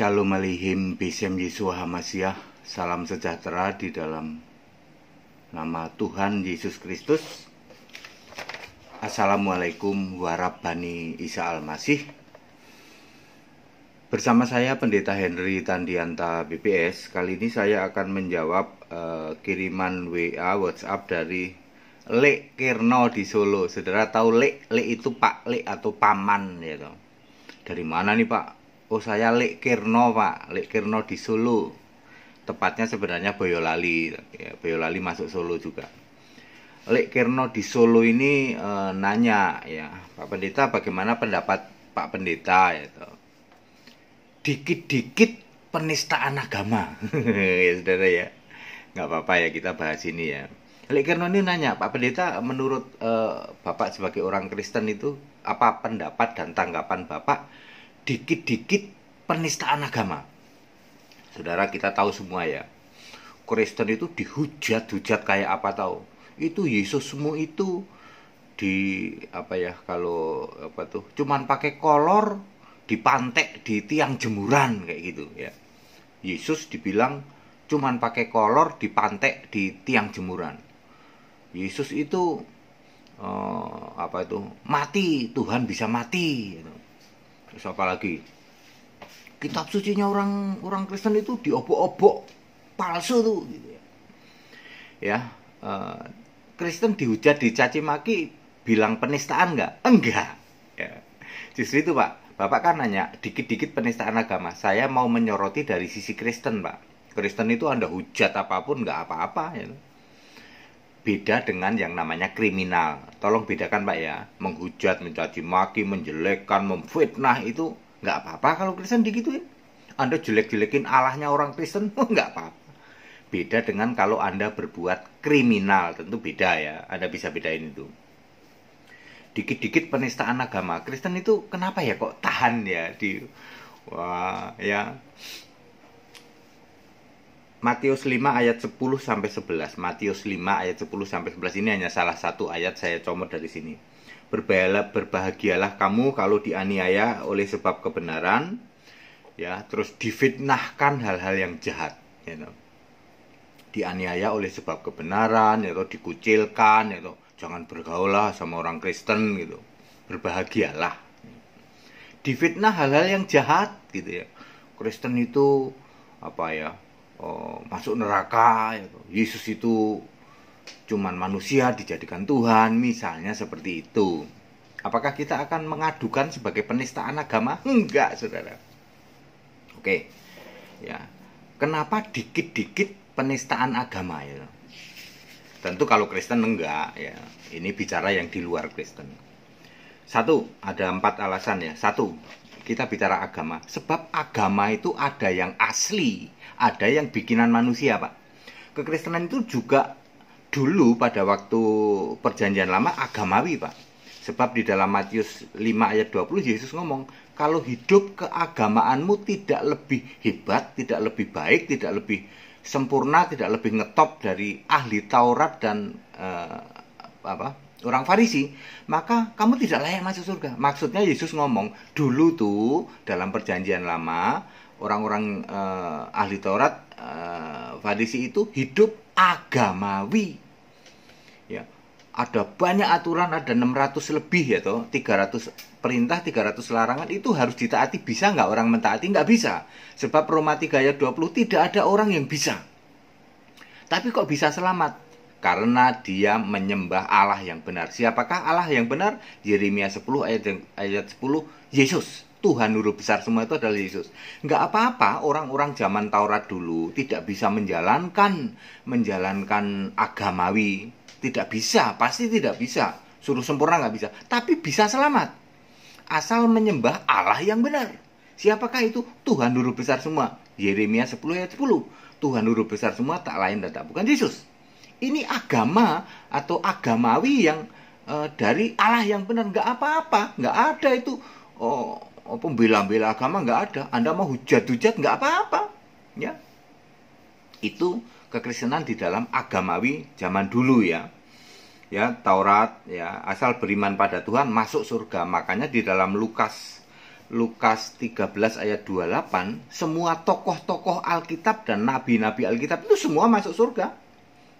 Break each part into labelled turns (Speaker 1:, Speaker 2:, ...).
Speaker 1: Shalom Alihim Bishem Yesua Hamasyah salam sejahtera di dalam nama Tuhan Yesus Kristus. Assalamualaikum warabani Isa Almasih. Bersama saya Pendeta Henry Tandianta BPS, kali ini saya akan menjawab uh, kiriman WA WhatsApp dari Lek Kerno di Solo. Saudara tahu Lek, Lek itu Pak Lek atau paman ya gitu. Dari mana nih Pak? oh saya Lek Kirno Pak Lek Kirno di Solo tepatnya sebenarnya Boyolali ya, Boyolali masuk Solo juga Lek Kirno di Solo ini e, nanya ya Pak Pendeta bagaimana pendapat Pak Pendeta ya, itu dikit-dikit penistaan agama ya saudara ya nggak apa-apa ya kita bahas ini ya Lek Kirno ini nanya Pak Pendeta menurut e, Bapak sebagai orang Kristen itu apa pendapat dan tanggapan Bapak dikit-dikit penistaan agama. Saudara kita tahu semua ya. Kristen itu dihujat-hujat kayak apa tahu. Itu Yesus semua itu di apa ya kalau apa tuh cuman pakai kolor di dipantek di tiang jemuran kayak gitu ya. Yesus dibilang cuman pakai kolor di dipantek di tiang jemuran. Yesus itu eh, apa itu mati Tuhan bisa mati gitu terus apa lagi kitab suci nya orang orang Kristen itu diobok-obok palsu tuh gitu ya ya uh, Kristen dihujat dicaci maki bilang penistaan nggak enggak ya. justru itu pak bapak kan nanya dikit-dikit penistaan agama saya mau menyoroti dari sisi Kristen pak Kristen itu anda hujat apapun nggak apa-apa ya beda dengan yang namanya kriminal. Tolong bedakan Pak ya. Menghujat, mencaci maki, menjelekkan, memfitnah itu nggak apa-apa kalau Kristen digituin. Ya. Anda jelek-jelekin Allahnya orang Kristen nggak apa-apa. Beda dengan kalau Anda berbuat kriminal, tentu beda ya. Anda bisa bedain itu. Dikit-dikit penistaan agama Kristen itu kenapa ya kok tahan ya di wah ya Matius 5 ayat 10 sampai 11. Matius 5 ayat 10 sampai 11 ini hanya salah satu ayat saya comot dari sini. Berbahagialah, berbahagialah kamu kalau dianiaya oleh sebab kebenaran, ya, terus difitnahkan hal-hal yang jahat, you ya, know. Dianiaya oleh sebab kebenaran, atau ya, dikucilkan, you ya, jangan bergaul sama orang Kristen gitu. Berbahagialah. Difitnah hal-hal yang jahat gitu ya. Kristen itu apa ya? Oh, masuk neraka ya Yesus itu cuman manusia dijadikan Tuhan misalnya seperti itu apakah kita akan mengadukan sebagai penistaan agama enggak saudara oke ya kenapa dikit-dikit penistaan agama ya tentu kalau Kristen enggak ya ini bicara yang di luar Kristen satu ada empat alasan ya satu kita bicara agama. Sebab agama itu ada yang asli, ada yang bikinan manusia, Pak. Kekristenan itu juga dulu pada waktu perjanjian lama agamawi, Pak. Sebab di dalam Matius 5 ayat 20 Yesus ngomong, kalau hidup keagamaanmu tidak lebih hebat, tidak lebih baik, tidak lebih sempurna, tidak lebih ngetop dari ahli Taurat dan eh, apa? orang Farisi, maka kamu tidak layak masuk surga. Maksudnya Yesus ngomong, dulu tuh dalam perjanjian lama, orang-orang eh, ahli Taurat eh, Farisi itu hidup agamawi. Ya, ada banyak aturan, ada 600 lebih ya toh, 300 perintah, 300 larangan itu harus ditaati bisa nggak orang mentaati? Nggak bisa. Sebab Roma 3 ayat 20 tidak ada orang yang bisa. Tapi kok bisa selamat? karena dia menyembah Allah yang benar. Siapakah Allah yang benar? Yeremia 10 ayat ayat 10 Yesus. Tuhan huruf besar semua itu adalah Yesus. Enggak apa-apa orang-orang zaman Taurat dulu tidak bisa menjalankan menjalankan agamawi. Tidak bisa, pasti tidak bisa. Suruh sempurna nggak bisa, tapi bisa selamat. Asal menyembah Allah yang benar. Siapakah itu? Tuhan huruf besar semua. Yeremia 10 ayat 10. Tuhan huruf besar semua tak lain dan tak bukan Yesus ini agama atau agamawi yang e, dari Allah yang benar nggak apa-apa nggak ada itu oh, oh pembela-bela agama nggak ada Anda mau hujat-hujat nggak apa-apa ya itu kekristenan di dalam agamawi zaman dulu ya ya Taurat ya asal beriman pada Tuhan masuk surga makanya di dalam Lukas Lukas 13 ayat 28 semua tokoh-tokoh Alkitab dan nabi-nabi Alkitab itu semua masuk surga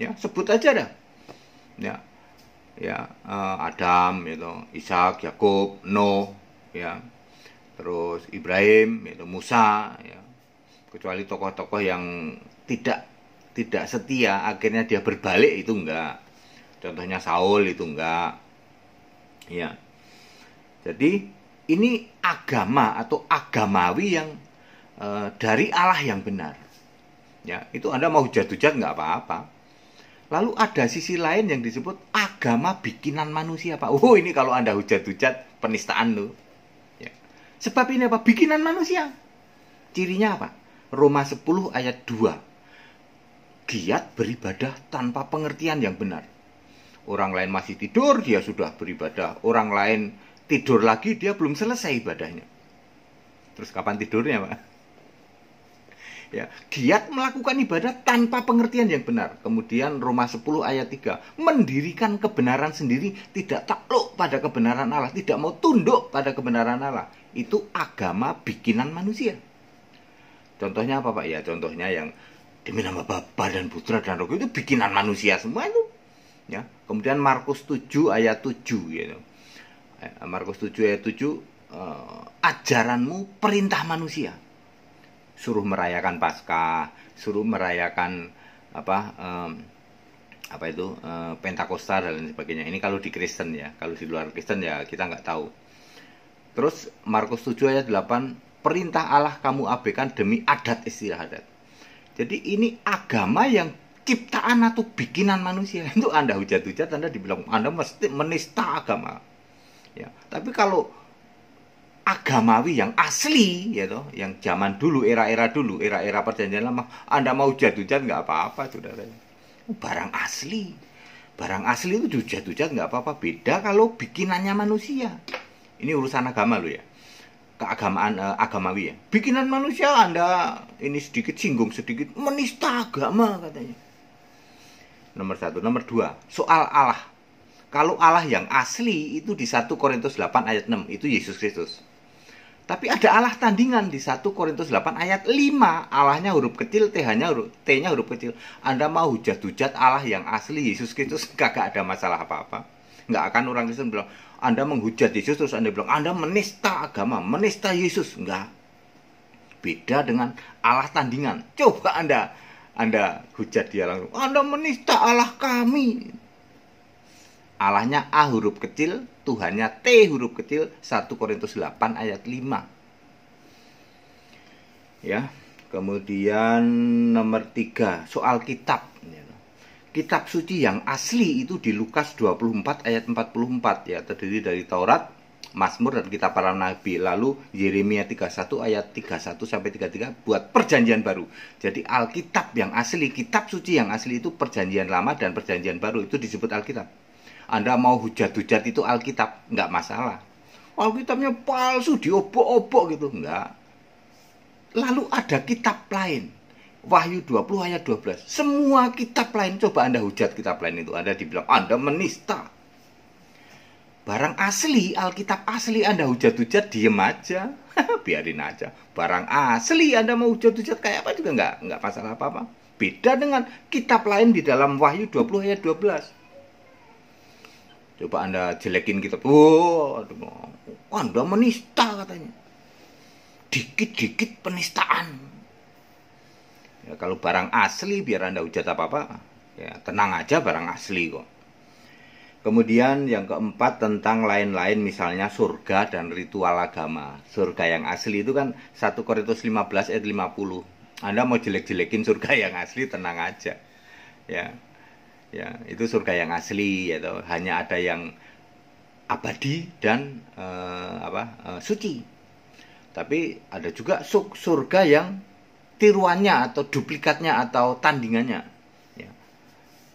Speaker 1: ya sebut aja dah ya ya eh, Adam itu Ishak Yakub No, ya terus Ibrahim itu Musa ya kecuali tokoh-tokoh yang tidak tidak setia akhirnya dia berbalik itu enggak contohnya Saul itu enggak ya jadi ini agama atau agamawi yang e, dari Allah yang benar ya itu anda mau jatuh-jatuh nggak apa-apa Lalu ada sisi lain yang disebut agama bikinan manusia, Pak. Oh, ini kalau Anda hujat-hujat penistaan lo. Ya. Sebab ini apa? Bikinan manusia. Cirinya apa? Roma 10 ayat 2. Giat beribadah tanpa pengertian yang benar. Orang lain masih tidur, dia sudah beribadah. Orang lain tidur lagi, dia belum selesai ibadahnya. Terus kapan tidurnya, Pak? ya giat melakukan ibadah tanpa pengertian yang benar kemudian Roma 10 ayat 3 mendirikan kebenaran sendiri tidak takluk pada kebenaran Allah tidak mau tunduk pada kebenaran Allah itu agama bikinan manusia contohnya apa Pak ya contohnya yang demi nama Bapa dan Putra dan Roh itu bikinan manusia semua itu ya kemudian Markus 7 ayat 7 gitu eh, Markus 7 ayat 7 eh, ajaranmu perintah manusia suruh merayakan Paskah, suruh merayakan apa um, apa itu uh, Pentakosta dan lain sebagainya. Ini kalau di Kristen ya, kalau di luar Kristen ya kita nggak tahu. Terus Markus 7 ayat 8, perintah Allah kamu abaikan demi adat istiadat. Jadi ini agama yang ciptaan atau bikinan manusia itu Anda hujat-hujat Anda dibilang Anda mesti menista agama. Ya, tapi kalau agamawi yang asli ya toh yang zaman dulu era-era dulu era-era perjanjian lama anda mau jatuh-jatuh nggak apa-apa saudara oh, barang asli barang asli itu jatuh-jatuh nggak apa-apa beda kalau bikinannya manusia ini urusan agama lo ya keagamaan eh, agamawi ya bikinan manusia anda ini sedikit singgung sedikit menista agama katanya nomor satu nomor dua soal Allah kalau Allah yang asli itu di 1 Korintus 8 ayat 6 itu Yesus Kristus tapi ada Allah tandingan di 1 Korintus 8 ayat 5. Allahnya huruf kecil, T nya huruf t huruf kecil. Anda mau hujat-hujat Allah yang asli Yesus Kristus kagak ada masalah apa-apa. Nggak akan orang Kristen bilang, Anda menghujat Yesus terus Anda bilang, Anda menista agama, menista Yesus. nggak Beda dengan Allah tandingan. Coba Anda Anda hujat dia langsung, Anda menista Allah kami. Allahnya A huruf kecil, Tuhannya T huruf kecil, 1 Korintus 8 ayat 5. Ya. Kemudian nomor 3, soal kitab. Kitab suci yang asli itu di Lukas 24 ayat 44 ya, terdiri dari Taurat, Mazmur dan kitab para nabi. Lalu Yeremia 31 ayat 31 sampai 33 buat perjanjian baru. Jadi Alkitab yang asli, kitab suci yang asli itu perjanjian lama dan perjanjian baru itu disebut Alkitab. Anda mau hujat-hujat itu Alkitab, nggak masalah. Alkitabnya palsu, diobok-obok gitu, nggak. Lalu ada kitab lain, Wahyu 20 ayat 12. Semua kitab lain, coba Anda hujat kitab lain itu, Anda dibilang, Anda menista. Barang asli, Alkitab asli Anda hujat-hujat, diem aja. Biarin aja. Barang asli Anda mau hujat-hujat kayak apa juga nggak, nggak masalah apa-apa. Beda dengan kitab lain di dalam Wahyu 20 ayat 12 coba anda jelekin kita oh aduh, anda menista katanya dikit-dikit penistaan ya, kalau barang asli biar anda ujat apa apa ya tenang aja barang asli kok Kemudian yang keempat tentang lain-lain misalnya surga dan ritual agama. Surga yang asli itu kan 1 Korintus 15 ayat 50. Anda mau jelek-jelekin surga yang asli tenang aja. Ya ya itu surga yang asli yaitu hanya ada yang abadi dan eh, apa eh, suci tapi ada juga surga yang tiruannya atau duplikatnya atau tandingannya ya.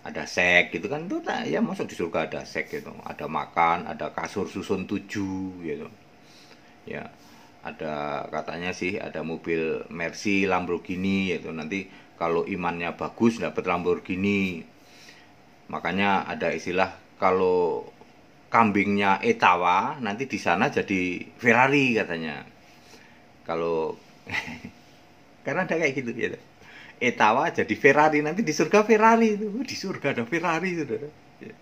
Speaker 1: ada sek gitu kan itu ya masuk di surga ada sek gitu ada makan ada kasur susun tujuh gitu ya ada katanya sih ada mobil Mercy Lamborghini itu nanti kalau imannya bagus dapat Lamborghini Makanya ada istilah kalau kambingnya Etawa nanti di sana jadi Ferrari katanya. Kalau karena ada kayak gitu ya. Etawa jadi Ferrari nanti di surga Ferrari itu di surga ada Ferrari saudara. Ya.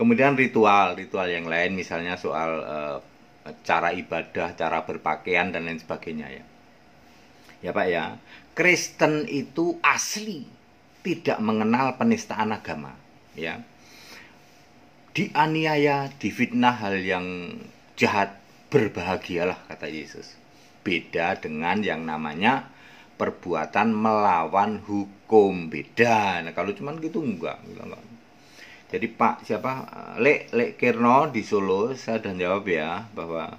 Speaker 1: Kemudian ritual ritual yang lain misalnya soal eh, cara ibadah, cara berpakaian dan lain sebagainya ya. Ya Pak ya. Kristen itu asli tidak mengenal penistaan agama, ya. Dianiaya, difitnah hal yang jahat, berbahagialah kata Yesus. Beda dengan yang namanya perbuatan melawan hukum beda. Nah, kalau cuman gitu enggak, enggak, Jadi Pak siapa Lek Lek Kirno di Solo saya dan jawab ya bahwa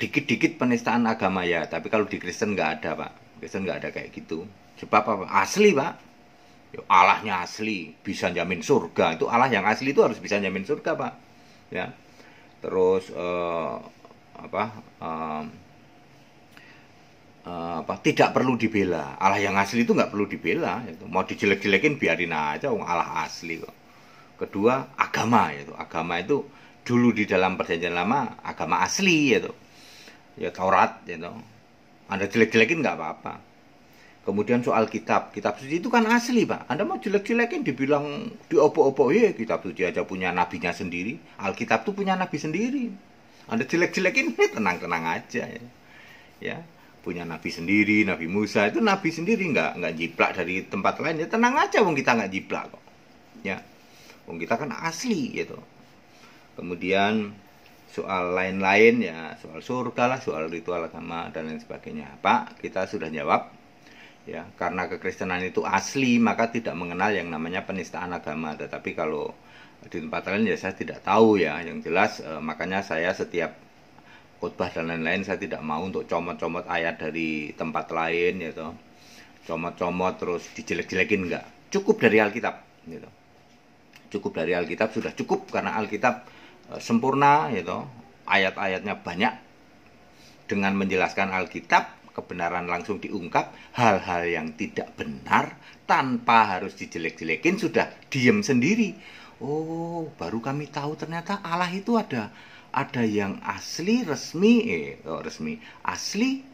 Speaker 1: dikit-dikit penistaan agama ya, tapi kalau di Kristen nggak ada Pak. Kristen nggak ada kayak gitu. Sebab apa? Asli Pak. Allahnya asli bisa jamin surga itu Allah yang asli itu harus bisa jamin surga pak ya terus uh, apa eh, apa tidak perlu dibela Allah yang asli itu nggak perlu dibela itu mau dijelek-jelekin biarin aja Allah asli kok kedua agama itu agama itu dulu di dalam perjanjian lama agama asli itu ya Taurat itu anda jelek-jelekin nggak apa-apa Kemudian soal kitab, kitab suci itu kan asli pak. Anda mau jelek-jelekin dibilang diopo-opo ya kitab suci aja punya nabinya sendiri. Alkitab tuh punya nabi sendiri. Anda jelek-jelekin ya, tenang-tenang aja ya. ya. Punya nabi sendiri, nabi Musa itu nabi sendiri nggak nggak jiplak dari tempat lain ya tenang aja wong kita nggak jiplak kok. Ya, wong kita kan asli gitu. Kemudian soal lain-lain ya soal surga lah, soal ritual agama dan lain sebagainya. Pak, kita sudah jawab ya karena kekristenan itu asli maka tidak mengenal yang namanya penistaan agama tetapi kalau di tempat lain ya saya tidak tahu ya yang jelas eh, makanya saya setiap khotbah dan lain-lain saya tidak mau untuk comot-comot ayat dari tempat lain gitu comot-comot terus dijelek-jelekin enggak cukup dari Alkitab gitu cukup dari Alkitab sudah cukup karena Alkitab eh, sempurna gitu ayat-ayatnya banyak dengan menjelaskan Alkitab kebenaran langsung diungkap, hal-hal yang tidak benar tanpa harus dijelek-jelekin sudah diem sendiri. Oh, baru kami tahu ternyata Allah itu ada ada yang asli resmi eh oh, resmi asli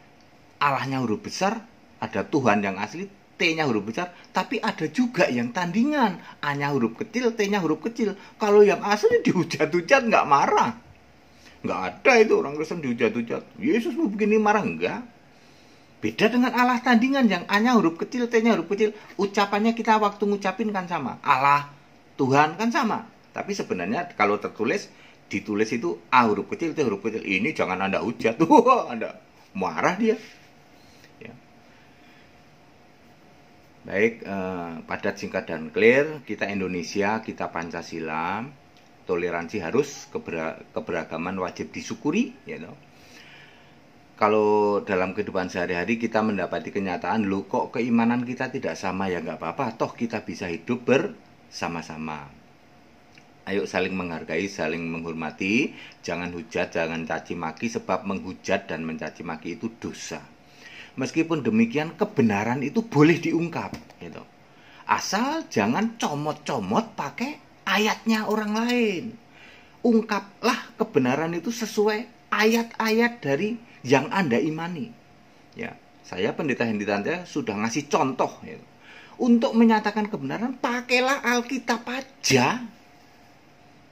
Speaker 1: Allahnya huruf besar ada Tuhan yang asli T-nya huruf besar tapi ada juga yang tandingan A-nya huruf kecil T-nya huruf kecil kalau yang asli dihujat-hujat nggak marah nggak ada itu orang Kristen dihujat-hujat Yesus begini marah enggak. Beda dengan Allah tandingan yang hanya huruf kecil, T-nya huruf kecil. Ucapannya kita waktu ngucapin kan sama. Allah, Tuhan kan sama. Tapi sebenarnya kalau tertulis, ditulis itu A huruf kecil, T huruf kecil. Ini jangan Anda hujat. Tuh, Anda marah dia. Ya. Baik, eh, padat, singkat, dan clear. Kita Indonesia, kita Pancasila. Toleransi harus, keberagaman wajib disyukuri. Ya you know kalau dalam kehidupan sehari-hari kita mendapati kenyataan lo kok keimanan kita tidak sama ya nggak apa-apa toh kita bisa hidup bersama-sama ayo saling menghargai saling menghormati jangan hujat jangan caci maki sebab menghujat dan mencaci maki itu dosa meskipun demikian kebenaran itu boleh diungkap gitu asal jangan comot-comot pakai ayatnya orang lain ungkaplah kebenaran itu sesuai ayat-ayat dari yang Anda imani. Ya, saya pendeta Hendi Tante sudah ngasih contoh Ya. Untuk menyatakan kebenaran pakailah Alkitab aja.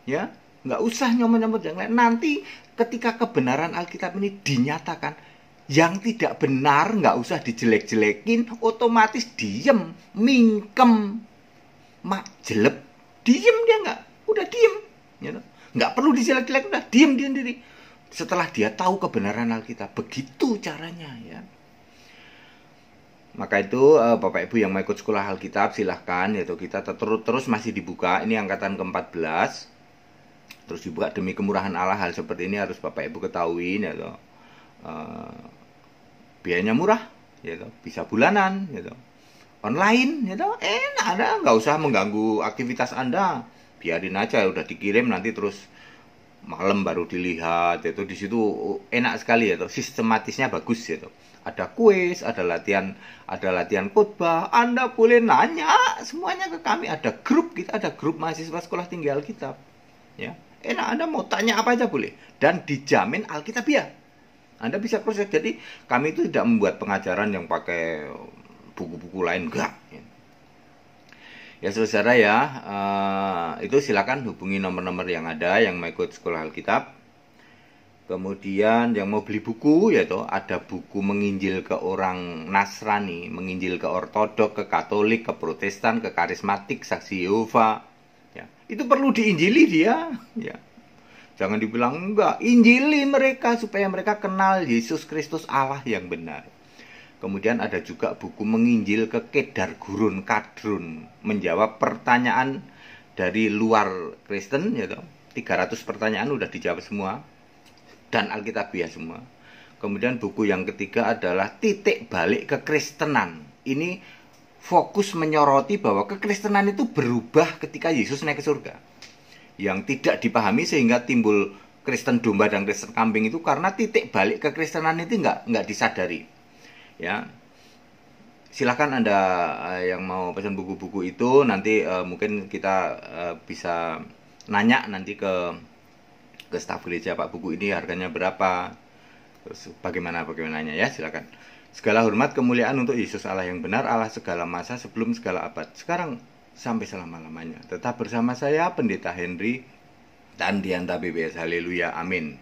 Speaker 1: Ya, nggak usah nyomot-nyomot yang lain. Nanti ketika kebenaran Alkitab ini dinyatakan yang tidak benar nggak usah dijelek-jelekin otomatis diem mingkem mak jelek diem dia nggak udah diem ya nggak perlu dijelek-jelek udah diem dia sendiri setelah dia tahu kebenaran Alkitab. Begitu caranya ya. Maka itu eh, Bapak Ibu yang mau ikut sekolah Alkitab silahkan yaitu kita terus terus masih dibuka ini angkatan ke-14 terus dibuka demi kemurahan Allah hal seperti ini harus Bapak Ibu ketahui ya uh, biayanya murah ya gitu. bisa bulanan ya gitu. online ya gitu. enak ada nggak usah mengganggu aktivitas Anda biarin aja udah dikirim nanti terus malam baru dilihat itu di situ enak sekali ya sistematisnya bagus gitu ada kuis ada latihan ada latihan khotbah anda boleh nanya semuanya ke kami ada grup kita ada grup mahasiswa sekolah tinggi Alkitab ya enak anda mau tanya apa aja boleh dan dijamin alkitab ya anda bisa proses jadi kami itu tidak membuat pengajaran yang pakai buku-buku lain enggak ya. Ya saudara ya, uh, itu silakan hubungi nomor-nomor yang ada yang mau ikut sekolah Alkitab. Kemudian yang mau beli buku yaitu ada buku menginjil ke orang Nasrani, menginjil ke Ortodok, ke Katolik, ke Protestan, ke Karismatik, Saksi Yehova. Ya, itu perlu diinjili dia. Ya. Jangan dibilang enggak, injili mereka supaya mereka kenal Yesus Kristus Allah yang benar. Kemudian ada juga buku menginjil ke Kedar Gurun Kadrun menjawab pertanyaan dari luar Kristen ya tiga 300 pertanyaan udah dijawab semua dan Alkitabiah semua. Kemudian buku yang ketiga adalah titik balik kekristenan. Ini fokus menyoroti bahwa kekristenan itu berubah ketika Yesus naik ke surga. Yang tidak dipahami sehingga timbul Kristen domba dan Kristen kambing itu karena titik balik kekristenan itu nggak nggak disadari ya silahkan anda eh, yang mau pesan buku-buku itu nanti uh, mungkin kita uh, bisa nanya nanti ke ke staf gereja pak buku ini harganya berapa terus bagaimana bagaimananya ya silahkan segala hormat kemuliaan untuk Yesus Allah yang benar Allah segala masa sebelum segala abad sekarang sampai selama lamanya tetap bersama saya pendeta Henry dan Dianta BBS Haleluya Amin